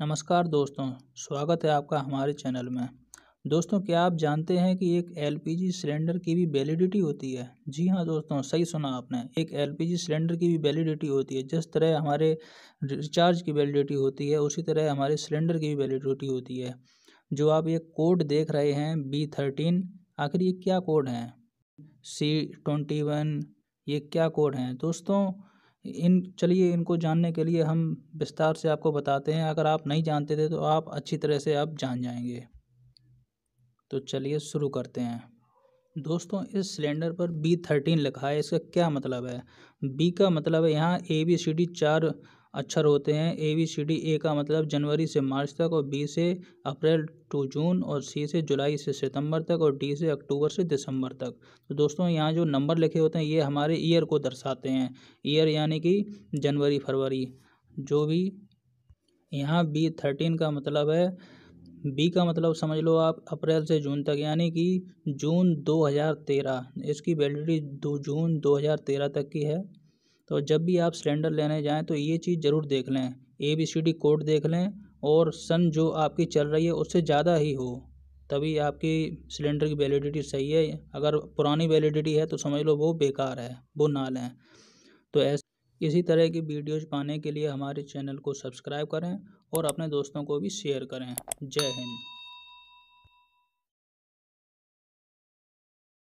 नमस्कार दोस्तों स्वागत है आपका हमारे चैनल में दोस्तों क्या आप जानते हैं कि एक एलपीजी सिलेंडर की भी वैलिडिटी होती है जी हाँ दोस्तों सही सुना आपने एक एलपीजी सिलेंडर की भी वैलिडिटी होती है जिस तरह हमारे रिचार्ज की वैलिडिटी होती है उसी तरह हमारे सिलेंडर की भी वैलिडिटी होती है जो आप ये कोड देख रहे हैं बी थर्टीन आखिर ये क्या कोड हैं सी ट्वेंटी वन ये क्या कोड हैं दोस्तों इन चलिए इनको जानने के लिए हम विस्तार से आपको बताते हैं अगर आप नहीं जानते थे तो आप अच्छी तरह से आप जान जाएंगे तो चलिए शुरू करते हैं दोस्तों इस सिलेंडर पर बी थर्टीन लिखा है इसका क्या मतलब है बी का मतलब है यहाँ ए बी सी डी चार अक्षर होते हैं ए बी सी डी ए का मतलब जनवरी से मार्च तक और बी से अप्रैल टू जून और सी से जुलाई से सितंबर तक और डी से अक्टूबर से दिसंबर तक तो दोस्तों यहाँ जो नंबर लिखे होते हैं ये हमारे ईयर को दर्शाते हैं ईयर यानी कि जनवरी फरवरी जो भी यहाँ बी थर्टीन का मतलब है बी का मतलब समझ लो आप अप्रैल से जून तक यानी कि जून 2013 इसकी वैलिडिटी दो जून 2013 तक की है तो जब भी आप सिलेंडर लेने जाएं तो ये चीज़ ज़रूर देख लें A B C D code देख लें और सन जो आपकी चल रही है उससे ज़्यादा ही हो तभी आपकी सिलेंडर की वैलिडिटी सही है अगर पुरानी वैलिडिटी है तो समझ लो वो बेकार है वो ना लें तो ऐसे इसी तरह की वीडियोज पाने के लिए हमारे चैनल को सब्सक्राइब करें और अपने दोस्तों को भी शेयर करें जय हिंद